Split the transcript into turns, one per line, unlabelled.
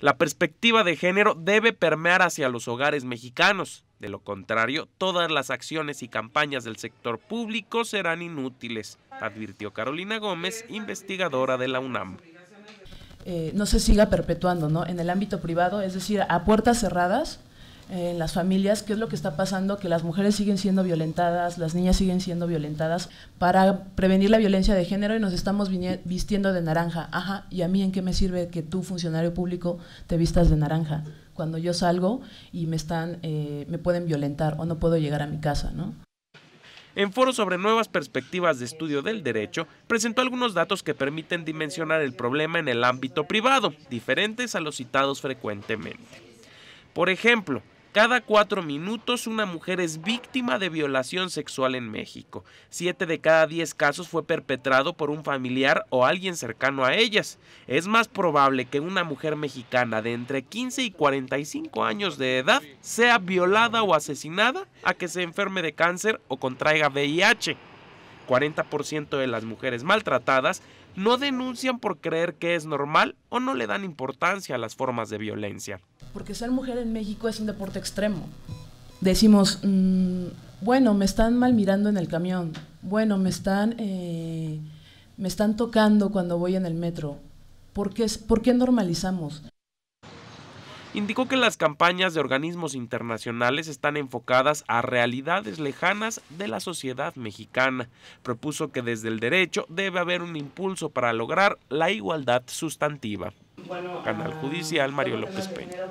La perspectiva de género debe permear hacia los hogares mexicanos. De lo contrario, todas las acciones y campañas del sector público serán inútiles, advirtió Carolina Gómez, investigadora de la UNAM.
Eh, no se siga perpetuando ¿no? en el ámbito privado, es decir, a puertas cerradas, en las familias qué es lo que está pasando, que las mujeres siguen siendo violentadas, las niñas siguen siendo violentadas, para prevenir la violencia de género y nos estamos vistiendo de naranja. Ajá, ¿y a mí en qué me sirve que tú, funcionario público, te vistas de naranja? Cuando yo salgo y me, están, eh, me pueden violentar o no puedo llegar a mi casa, ¿no?
En foro sobre nuevas perspectivas de estudio del derecho, presentó algunos datos que permiten dimensionar el problema en el ámbito privado, diferentes a los citados frecuentemente. Por ejemplo, cada cuatro minutos una mujer es víctima de violación sexual en México. Siete de cada diez casos fue perpetrado por un familiar o alguien cercano a ellas. Es más probable que una mujer mexicana de entre 15 y 45 años de edad sea violada o asesinada a que se enferme de cáncer o contraiga VIH. 40% de las mujeres maltratadas no denuncian por creer que es normal o no le dan importancia a las formas de violencia.
Porque ser mujer en México es un deporte extremo. Decimos, mm, bueno, me están mal mirando en el camión, bueno, me están, eh, me están tocando cuando voy en el metro. ¿Por qué, ¿Por qué normalizamos?
indicó que las campañas de organismos internacionales están enfocadas a realidades lejanas de la sociedad mexicana. Propuso que desde el derecho debe haber un impulso para lograr la igualdad sustantiva.
Canal ah, Judicial Mario López Peña.